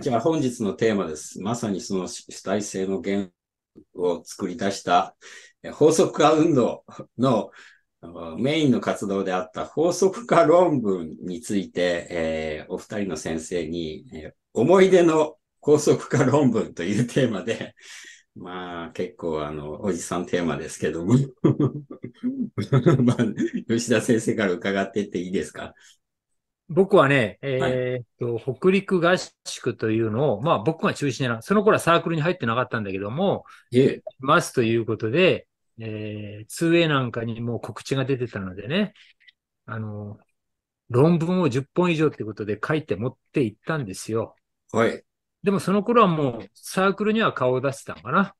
じゃあ本日のテーマです。まさにその主体性の原を作り出した法則化運動のメインの活動であった法則化論文について、えー、お二人の先生に、えー、思い出の法則化論文というテーマで、まあ結構あの、おじさんテーマですけども まあ、吉田先生から伺っていっていいですか僕はね、えー、っと、はい、北陸合宿というのを、まあ僕が中心な、その頃はサークルに入ってなかったんだけども、いますということで、えー、2A なんかにも告知が出てたのでね、あの、論文を10本以上ってことで書いて持って行ったんですよ。はい。でもその頃はもうサークルには顔を出してたのかな。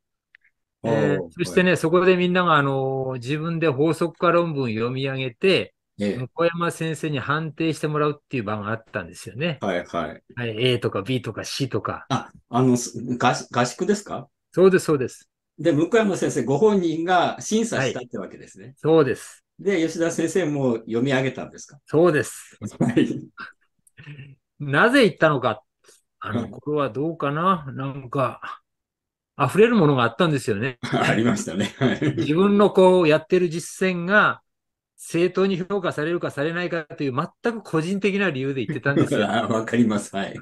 えー、そしてね、はい、そこでみんながあの、自分で法則化論文読み上げて、ええ、向山先生に判定してもらうっていう場があったんですよね。はいはい。はい、A とか B とか C とか。あ、あの、合宿ですかそうです、そうです。で、向山先生ご本人が審査したってわけですね。はい、そうです。で、吉田先生も読み上げたんですかそうです。はい。なぜ言ったのか。あの頃はどうかな、なんか、溢れるものがあったんですよね。ありましたね。自分のこうやってる実践が、正当に評価されるかされないかという全く個人的な理由で言ってたんですよ。わかります。はい。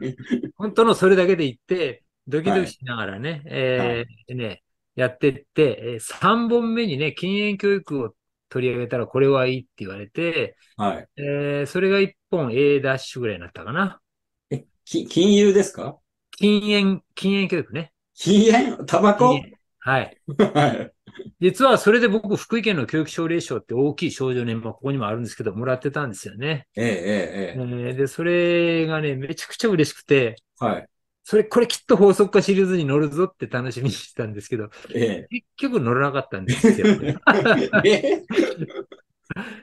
本当のそれだけで言って、ドキドキしながらね、はい、えー、ね、やってって、3本目にね、禁煙教育を取り上げたらこれはいいって言われて、はい。えー、それが1本 A ダッシュぐらいになったかな。え、き金融ですか禁煙、禁煙教育ね。禁煙タバコはい。はい。実はそれで僕、福井県の教育奨励賞って大きい賞状ね、まあ、ここにもあるんですけど、もらってたんですよね。えええええで、それがね、めちゃくちゃ嬉しくて、はい。それ、これきっと法則化シリーズに乗るぞって楽しみにしてたんですけど、ええ、結局乗らなかったんですよ。え、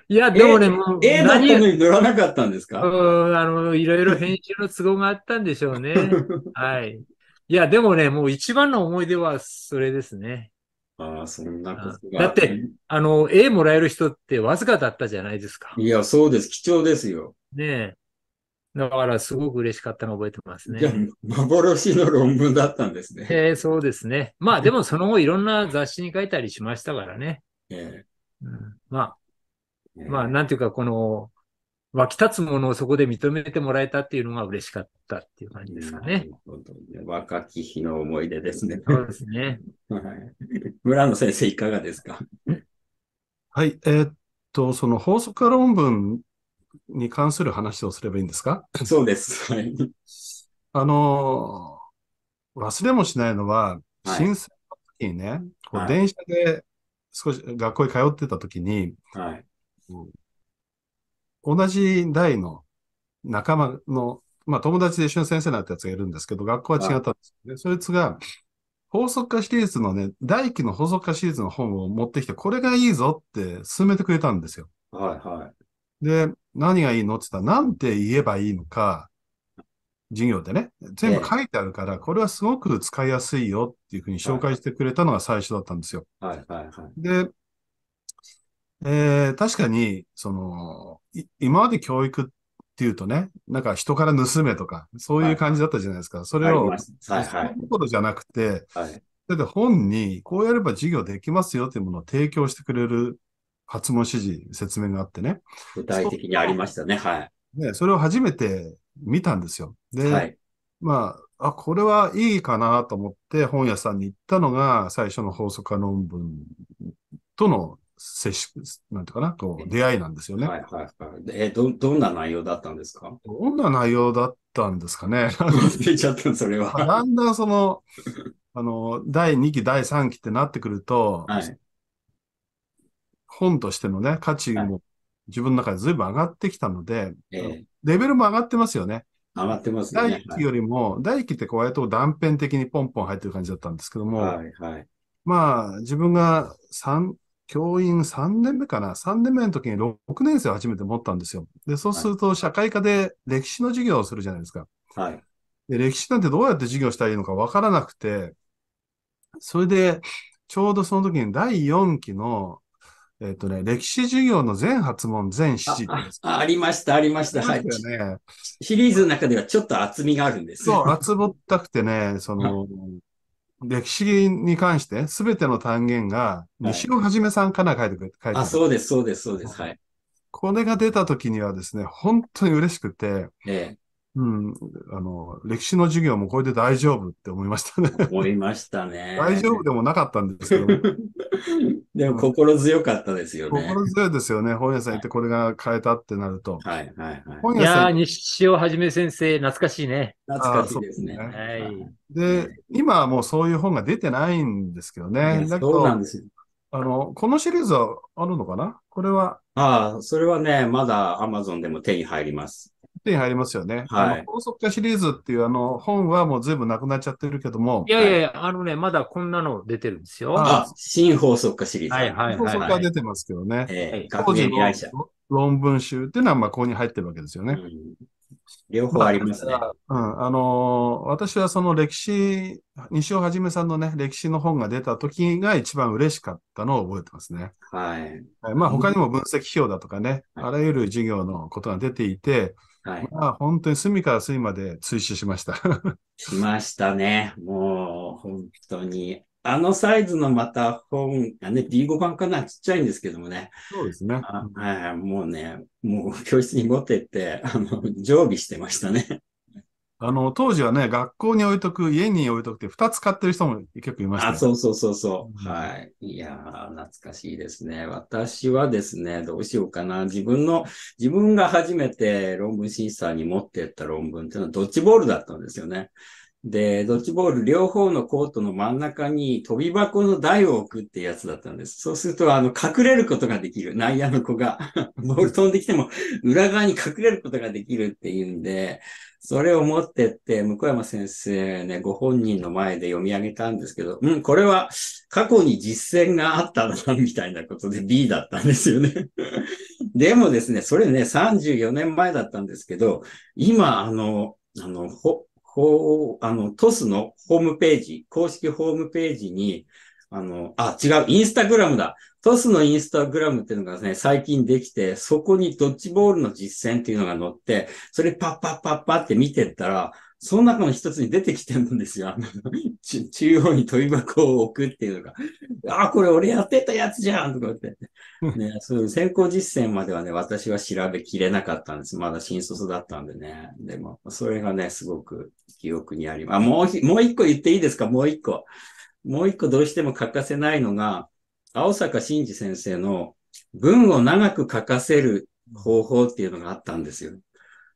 いや、でもね、もう。ええだったのに乗らなかったんですかうん、あの、いろいろ編集の都合があったんでしょうね。はい。いや、でもね、もう一番の思い出はそれですね。ああ、そんなことが。だって、あの、A もらえる人ってわずかだったじゃないですか。いや、そうです。貴重ですよ。ねえ。だから、すごく嬉しかったのを覚えてますね。じゃ幻の論文だったんですね。ええー、そうですね。まあ、でもその後、いろんな雑誌に書いたりしましたからね。ええーうん、まあ、えー、まあ、なんていうか、この、湧き立つものをそこで認めてもらえたっていうのが嬉しかったっていう感じですかね。ね若き日の思い出ですね。そうですね。はい、村野先生、いかがですかはい、えー、っと、その法則化論文に関する話をすればいいんですかそうです。はい、あの、忘れもしないのは、い、震災の時にね、こう電車で少し学校に通ってた時に、はい、同じ代の仲間の、まあ友達で一緒に先生になったやつがいるんですけど、学校は違ったんですよね。そいつが、法則化シリーズのね、大輝の法則化シリーズの本を持ってきて、これがいいぞって進めてくれたんですよ。はいはい。で、何がいいのって言ったら、なんて言えばいいのか、授業でね、全部書いてあるから、これはすごく使いやすいよっていうふうに紹介してくれたのが最初だったんですよ。はいはいはい。で、えー、確かに、その、今まで教育っっていうとね、なんか人から盗めとか、そういう感じだったじゃないですか。はい、それを、はいはい、そういうことじゃなくて、はい、だって本にこうやれば授業できますよっていうものを提供してくれる発問指示、説明があってね。具体的にありましたね、はい。ね、それを初めて見たんですよ。で、はい、まあ、あ、これはいいかなと思って本屋さんに行ったのが最初の法則化論文との接触、なんていうかな、こう、出会いなんですよね。はいはいはい。え、ど、どんな内容だったんですかどんな内容だったんですかね。忘れちゃった、それは。だんだんその、あの、第2期、第3期ってなってくると、はい、本としてのね、価値も自分の中で随分上がってきたので、はい、レベルも上がってますよね。上がってますね。第1期よりも、はい、第1期ってこう割と断片的にポンポン入ってる感じだったんですけども、はいはい、まあ、自分が3、教員3年目かな ?3 年目の時に6年生を初めて持ったんですよ。で、そうすると社会科で歴史の授業をするじゃないですか。はい。で、歴史なんてどうやって授業したらいいのかわからなくて、それで、ちょうどその時に第4期の、えっ、とね、歴史授業の全発問、全指示あありました、ありました。はい、ね。シリーズの中ではちょっと厚みがあるんです、そう、厚ぼったくてね、その、歴史に関してすべての単元が西尾はじめさんから書いてくれ、はい、あ、そうです、そうです、そうです。はい。これが出た時にはですね、本当に嬉しくて、ええ、うん、あの、歴史の授業もこれで大丈夫って思いましたね。思いましたね。大丈夫でもなかったんですけど。でも心強かったですよね。心強いですよね。本屋さん行ってこれが変えたってなると。はい、はい、はい。本屋さんいや西尾はじめ先生、懐かしいね。懐かしいですね。すねはい。で、今はもうそういう本が出てないんですけどね。そうなんですよ。あの、このシリーズはあるのかなこれは。ああ、それはね、まだ Amazon でも手に入ります。手に入りますよね。はい。高速化シリーズっていうあの本はもう全部なくなっちゃってるけども。いやいやいや、あのね、まだこんなの出てるんですよ。あ、新法則化シリーズ。はいはいはい、はい。法則化出てますけどね。えー、当時の論文集っていうのはまあここに入ってるわけですよね。うん、両方ありますね。うん。あのー、私はその歴史、西尾はじめさんのね、歴史の本が出た時が一番嬉しかったのを覚えてますね。はい。まあ他にも分析表だとかね、あらゆる授業のことが出ていて、はい。まあ、本当に隅から隅まで追試しました。しましたね。もう、本当に。あのサイズのまた本がね、B5 版かな、ちっちゃいんですけどもね。そうですね。はい、もうね、もう教室に持ってって、あの、常備してましたね。あの、当時はね、学校に置いとく、家に置いとくって、2つ買ってる人も結構いました、ね、あ、そうそうそうそう。うん、はい。いやー、懐かしいですね。私はですね、どうしようかな。自分の、自分が初めて論文審査に持ってった論文っていうのは、ドッジボールだったんですよね。で、ドッジボール両方のコートの真ん中に飛び箱の台を置くってやつだったんです。そうすると、あの、隠れることができる。内野の子が。ボール飛んできても、裏側に隠れることができるっていうんで、それを持ってって、向山先生ね、ご本人の前で読み上げたんですけど、うん、これは過去に実践があったな、みたいなことで B だったんですよね。でもですね、それね、34年前だったんですけど、今、あの、あの、ほ、ほ、あの、トスのホームページ、公式ホームページに、あの、あ、違う、インスタグラムだ。トスのインスタグラムっていうのがね、最近できて、そこにドッジボールの実践っていうのが載って、それパッパッパッパって見てったら、その中の一つに出てきてるんですよ。中央に飛び箱を置くっていうのが。ああ、これ俺やってたやつじゃんとか言って。ね、そういう先行実践まではね、私は調べきれなかったんです。まだ新卒だったんでね。でも、それがね、すごく記憶にあります。あ、もう、もう一個言っていいですかもう一個。もう一個どうしても欠かせないのが、青坂真治先生の文を長く書かせる方法っていうのがあったんですよ。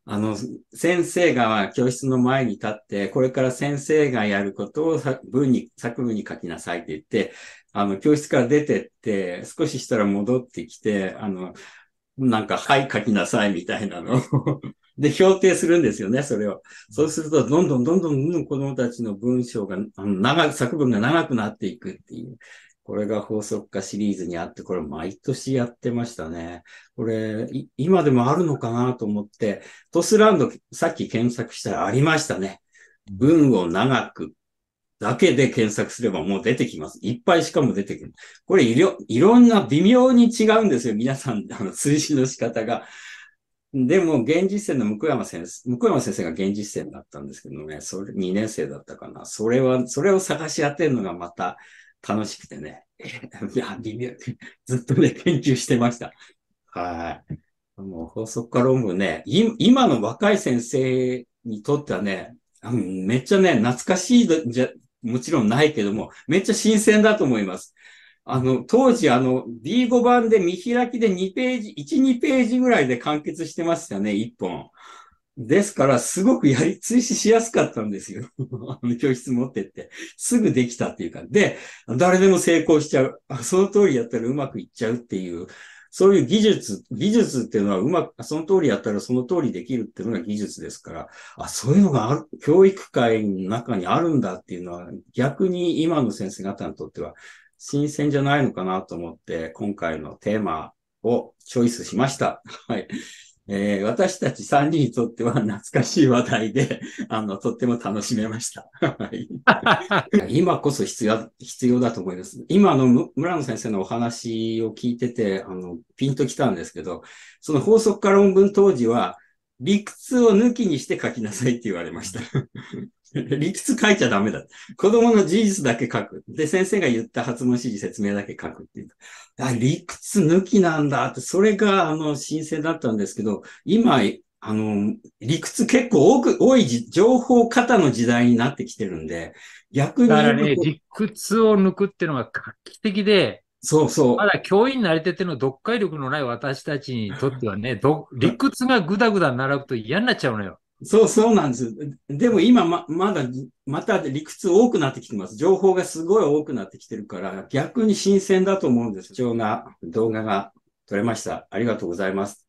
あの、先生が教室の前に立って、これから先生がやることを文に、作文に書きなさいって言って、あの、教室から出てって、少ししたら戻ってきて、あの、なんか、はい、書きなさいみたいなの で、評定するんですよね、それを。そうすると、どんどんどんどんどん子供たちの文章が、あの長く、作文が長くなっていくっていう。これが法則化シリーズにあって、これ毎年やってましたね。これ、今でもあるのかなと思って、トスランド、さっき検索したらありましたね。文を長くだけで検索すればもう出てきます。いっぱいしかも出てくる。これいろ、いろんな微妙に違うんですよ。皆さん、あの、推進の仕方が。でも、現実戦の向山先生、向山先生が現実戦だったんですけどね、それ、2年生だったかな。それは、それを探し当てるのがまた、楽しくてね。いや、微妙。ずっとね、研究してました。はい。もう法則化論文ね、今の若い先生にとってはね、うん、めっちゃね、懐かしいじゃ、もちろんないけども、めっちゃ新鮮だと思います。あの、当時、あの、B5 版で見開きで2ページ、1、2ページぐらいで完結してましたね、1本。ですから、すごくやり、追試しやすかったんですよ。あの教室持ってって。すぐできたっていうか。で、誰でも成功しちゃう。その通りやったらうまくいっちゃうっていう。そういう技術、技術っていうのはうまく、その通りやったらその通りできるっていうのが技術ですから、あ、そういうのがある、教育界の中にあるんだっていうのは、逆に今の先生方にとっては新鮮じゃないのかなと思って、今回のテーマをチョイスしました。はい。えー、私たち3人にとっては懐かしい話題で、あの、とっても楽しめました。今こそ必要、必要だと思います。今の村野先生のお話を聞いてて、あの、ピンときたんですけど、その法則化論文当時は、理屈を抜きにして書きなさいって言われました。理屈書いちゃダメだ。子供の事実だけ書く。で、先生が言った発問指示説明だけ書くっていう。あ、理屈抜きなんだって、それが、あの、申請だったんですけど、今、あの、理屈結構多く、多い情報型の時代になってきてるんで、逆に。だからね、理屈を抜くっていうのが画期的で、そうそう。まだ教員に慣れてての読解力のない私たちにとってはね、理屈がぐだぐだ並ぶと嫌になっちゃうのよ。そうそうなんです。でも今ま、まだ、また理屈多くなってきてます。情報がすごい多くなってきてるから、逆に新鮮だと思うんです。貴重な動画が撮れました。ありがとうございます。